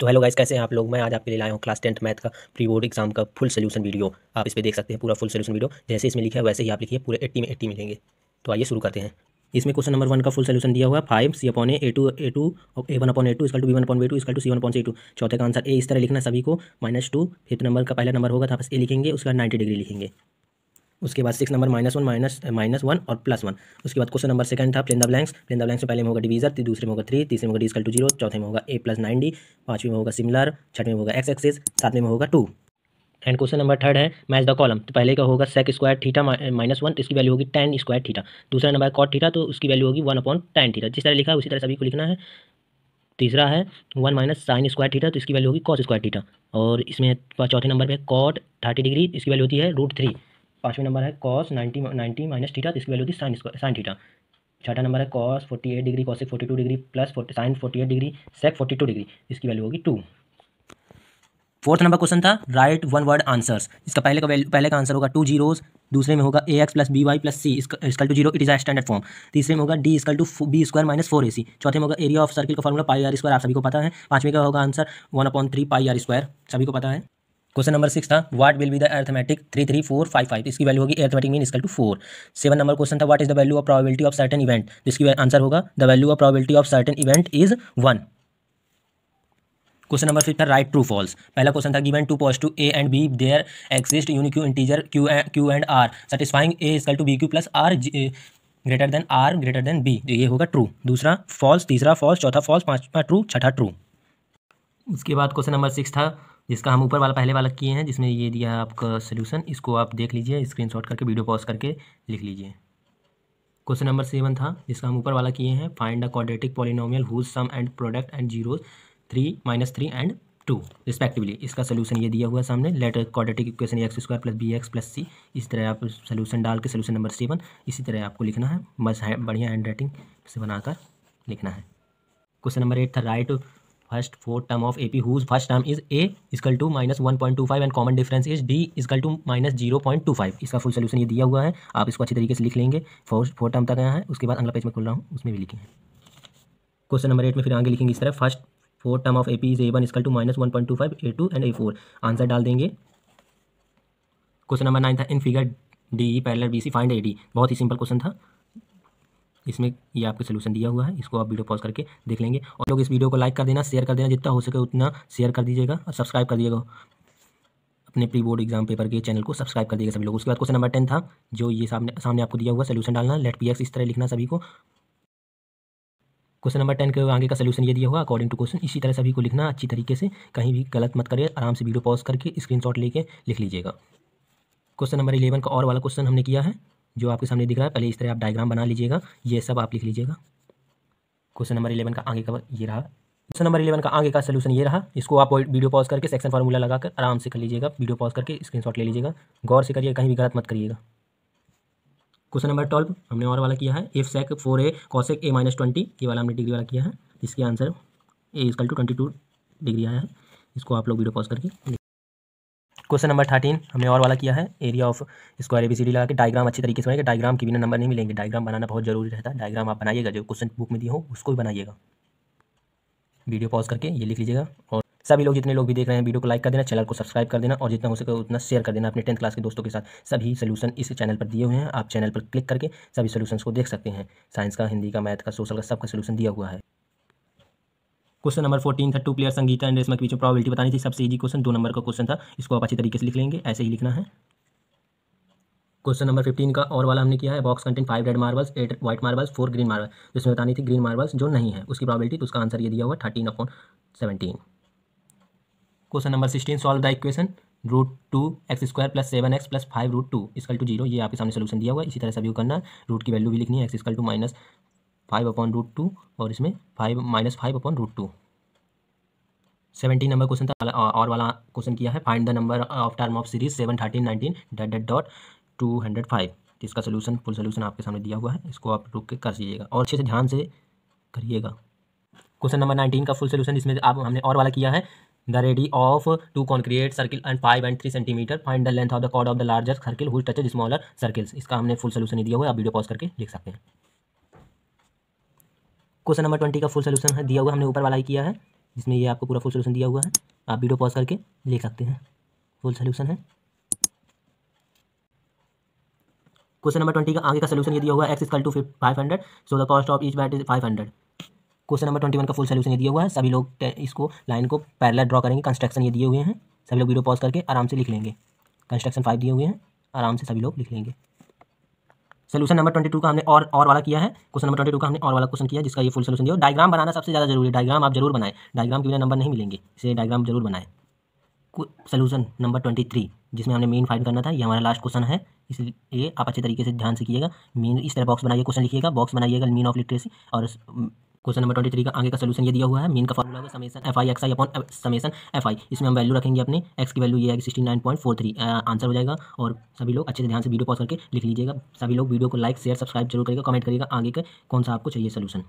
तो hello guys कैसे हैं आप लोग मैं आज आपके लिए लाया हूँ क्लास टेंथ मैथ का प्री बोर्ड एग्जाम का फुल सोल्यूशन वीडियो आप इस पर देख सकते हैं पूरा फुल सोल्यूशन वीडियो जैसे इसमें लिखा है वैसे ही आप लिखिए पूरे एट्टी में एट्टी मिलेंगे तो आइए शुरू करते हैं इसमें क्वेश्चन नंबर वन का फुल सोल्यूशन दिया हुआ five C upon A two A two A one upon A two इसका to B one upon B two इसका to C one upon C two चौथे का आंसर ए इस तरह लिखना सभी को माइनस टू फिफ्थ नंबर का पहला नंबर होगा तो आप ए लिखेंगे उसका नाइन्टी डिग्री लिखेंगे उसके बाद six number minus one minus minus one और प्लस वन उसके बाद क्वेश्चन नंबर सेकंड था plane the blanks plane the blanks में पहले में होगा डिवीजर दूसरे में होगा थ्री तीसरे में होगा डिस्कल टू जीरो चौथे में होगा ए प्लस नाइन डी पाँचवें में होगा सिमिलर छठवें में होगा एक्स एक्सिस सातवें में होगा two and question number third है मैच द कॉलम तो पहले का होगा sec square theta minus one तो इसकी वैल्यू होगी टेन स्क्वायर थीटा दूसरा नंबर कॉट थीटा तो उसकी वैल्यू होगी वन अपॉन टेन थीटा जिस तरह लिखा है उसी तरह सभी को लिखना है तीसरा है one minus sine square theta तो इसकी वैल्यू होगी कॉस स्क्वायर थीटा और इसमें चौथे नंबर पर कॉट थर्टी डिग्री इसकी वैल्यू होती है रूट थ्री पाँचवें नंबर है cos ninety ninety minus theta इसकी वैल्यू है साइन साइन थीटा छठा नंबर है cos forty eight degree cosec forty two degree plus forty sine forty eight degree sec forty two degree इसकी value होगी two fourth number question था write one word answers इसका पहले का पहले का आंसर होगा टू जीरोज दूसरे में होगा A X plus B Y plus C इसका to zero it is a standard form तीसरे में होगा D is equal to B square minus four A C चौथे में होगा एरिया ऑफ सर्किल का फॉर्मूला पाई आर स्क्वायर आप सभी को पता है पांचवें का होगा answer one upon three pi R square सभी को पता है क्वेश्चन नंबर सिक्स था what will be the arithmetic three three four five five इसकी वैल्यू होगी arithmetic mean is equal to four seven number question था what is the value of probability of certain event जिसकी answer होगा the value of probability of certain event is one question number fifth था write true false पहला question था given two pause two A and B there exist unique integer Q Q and R satisfying A is equal to B Q plus are greater than R greater than B ये होगा true दूसरा false तीसरा false चौथा false पांचवा true छठा true उसके बाद question number six था जिसका हम ऊपर वाला पहले वाला किए हैं जिसमें ये दिया है आपका सोल्यूशन इसको आप देख लीजिए स्क्रीनशॉट करके वीडियो पॉज करके लिख लीजिए क्वेश्चन नंबर सेवन था जिसका हम ऊपर वाला किए हैं find the quadratic polynomial whose sum and product and zero three minus three and two respectively इसका सोल्यूशन ये दिया हुआ सामने later quadratic equation X square plus B X plus C इस तरह आप सोल्यूशन डाल के सोल्यूशन नंबर सेवन इसी तरह आपको लिखना है बस है, बढ़िया हैंड राइटिंग से बनाकर लिखना है क्वेश्चन नंबर एट था write first fourth term of A P whose first term is A is equal to minus one point two five and common difference is D is equal to minus zero point two five इसका full solution ये दिया हुआ है आप इसको अच्छी तरीके से लिख लेंगे फर्स्ट फोर्थ टर्म तक आया है उसके बाद अगला पेज में खोल रहा हूँ उसमें भी लिखेंगे क्वेश्चन नंबर एट में फिर आगे लिखेंगे इस तरह first fourth term of A P is A one is equal to minus one point two five A two and A four answer डाल देंगे क्वेश्चन नंबर नाइन था in figure D parallel B C find A D बहुत ही simple question था इसमें ये आपके solution दिया हुआ है इसको आप वीडियो पॉज करके देख लेंगे और लोग इस वीडियो को लाइक कर देना शेयर कर देना जितना हो सके उतना शेयर कर दीजिएगा और सब्सक्राइब कर दीजिएगा अपने प्री बोर्ड एग्जाम पेपर के चैनल को सब्सक्राइब कर दीजिएगा सभी लोग उसके बाद क्वेश्चन नंबर टेन था जो ये सामने सामने आपको दिया हुआ सोल्यूशन डालना लेट पी इस तरह लिखना सभी को क्वेश्चन नंबर टेन के आगे का सोल्यूशन ये दिया हुआ अकॉर्डिंग टू क्वेश्चन इसी तरह सभी को लिखना अच्छी तरीके से कहीं भी गलत मत करिए आराम से वीडियो पॉज करके स्क्रीनशॉट लेके लिख लीजिएगा क्वेश्चन नंबर इलेवन का और वाला क्वेश्चन हमने किया है जो आपके सामने दिख रहा है पहले इस तरह आप डायग्राम बना लीजिएगा ये सब आप लिख लीजिएगा क्वेश्चन नंबर इलेवन का आगे का ये रहा क्वेश्चन नंबर इलेवन का आगे का सोल्यूशन ये रहा इसको आप वीडियो पॉज करके सेक्शन फार्मूला लगाकर आराम से कर लीजिएगा वीडियो पॉज करके स्क्रीनशॉट ले लीजिएगा गौर से करिएगा कहीं भी गलत मत करिएगा क्वेश्चन नंबर ट्वेल्व हमने और वाला किया है F sec four A cosec A minus twenty ये वाला हमने डिग्री वाला किया है इसके answer A is equal to twenty two degree आया है इसको आप लोग वीडियो पॉज करके क्वेश्चन नंबर थर्टीन हमने और वाला किया है area of square A C D लगा के डायग्राम अच्छी तरीके से बनाएंगे डायग्राम के बिना नंबर नहीं मिलेंगे डायग्राम बनाना बहुत जरूरी रहता है डायग्राम आप बनाइएगा जो क्वेश्चन बुक में दिए हो उसको भी बनाइएगा वीडियो पॉज करके ये लिख लीजिएगा और सभी लोग जितने लोग भी देख रहे हैं वीडियो को लाइक कर देना चैनल को सब्सक्राइब कर देना और जितना हो सके उतना शेयर कर देना अपने टेंथ क्लास के दोस्तों के साथ सभी सोल्यूशन इस चैनल पर दिए हुए हैं आप चैनल पर क्लिक करके सभी सोल्यूशन को देख सकते हैं साइंस का हिंदी का मैथ का सोशल का सबका सोल्यूशन दिया हुआ है क्वेश्चन नंबर फोर्टीन था two player Sangeeta and Reshma के बीच में प्रॉबिलिटी बतानी थी सबसे इजी क्वेश्चन दो नंबर का क्वेश्चन था इसको आप अच्छी तरीके से लिख लेंगे ऐसे ही लिखना है क्वेश्चन नंबर फिफ्टीन का और वाला हमने किया है box contain five red marbles eight white marbles four green marble जिसमें बतानी थी ग्रीन मार्बल्स जो नहीं है उसकी प्रॉबिलिटी तो उसका आंसर ये दिया हुआ thirteen upon seventeen question number sixteen solve the equation root two X square plus seven X plus five root two is equal to zero ये आपके सामने सोल्यूशन दिया हुआ इसी तरह सभी को करना रूट की वैल्यू भी लिखनी है X equal to minus five upon root two और इसमें five minus five upon root two seventeen number question था और वाला क्वेश्चन किया है find the number of term of series seven thirteen nineteen dot dot dot two hundred five इसका solution full solution आपके सामने दिया हुआ है इसको आप रुक के कर दीजिएगा और अच्छे से ध्यान से करिएगा क्वेश्चन नंबर नाइनटीन का फुल सोल्यूशन इसमें आप हमने और वाला किया है द रेडी ऑफ टू कॉन्क्रीट circle and five and three centimetre find the length of the chord of the larger circle which touch smaller circles इसका हमने फुल सोल्यूशन दिया हुआ है आप वीडियो पॉज करके लिख सकते हैं क्वेश्चन नंबर ट्वेंटी का फुल सोल्यूशन है दिया हुआ हमने ऊपर वाला ही किया है जिसमें ये आपको पूरा फुल सोल्यूशन दिया हुआ है आप वीडियो पॉज करके लिख सकते हैं फुल सोल्यूशन है क्वेश्चन नंबर ट्वेंटी का आगे का सोल्यूशन ये दिया हुआ है X is equal to five hundred so the cost of each bat is five hundred question number twenty one का फुल सोल्यूशन ये दिया हुआ है सभी लोग इसको लाइन को पैरल ड्रॉ करेंगे कंस्ट्रक्शन ये दिए हुए हैं सभी लोग वीडियो पॉज करके आराम से लिख लेंगे कंस्ट्रक्शन फाइव दिए हुए हैं आराम से सभी लोग लिख लेंगे सोल्यूशन नंबर ट्वेंटी टू का हमने और और वाला किया है क्वेश्चन नंबर ट्वेंटी टू का हमने और वाला क्वेश्चन किया जिसका ये फुल सोल्यूशन दिया डायग्राम बनाना सबसे ज़्यादा जरूरी है डायग्राम आप जरूर बनाए डायग्राम के बिना नंबर नहीं मिलेंगे इसे डायग्राम जरूर बनाए सोल्यूशन नंबर ट्वेंटी थ्री जिसमें हमने मेन फाइंड करना था ये हमारा लास्ट क्वेश्चन है इसलिए आप अच्छे तरीके से ध्यान से किएगा मेन इस तरह बॉक्स बनाइए क्वेश्चन लिखिएगा बॉक्स बनाइएगा मीन ऑफ लिटरेसी और क्वेश्चन नंबर ट्वेंटी थ्री का आगे का सोल्यूशन ये दिया हुआ है मीन का फॉर्मूला होगा summation F I X I upon summation F I इसमें हम वैल्यू रखेंगे अपने एक्स की वैल्यू ये आएगी sixty nine point four three answer हो जाएगा और सभी लोग अच्छे से ध्यान से वीडियो पॉज करके लिख लीजिएगा सभी लोग वीडियो को लाइक शेयर सब्सक्राइब जरूर करेगा कमेंट करिएगा आगे का कौन सा आपको चाहिए सोल्यूशन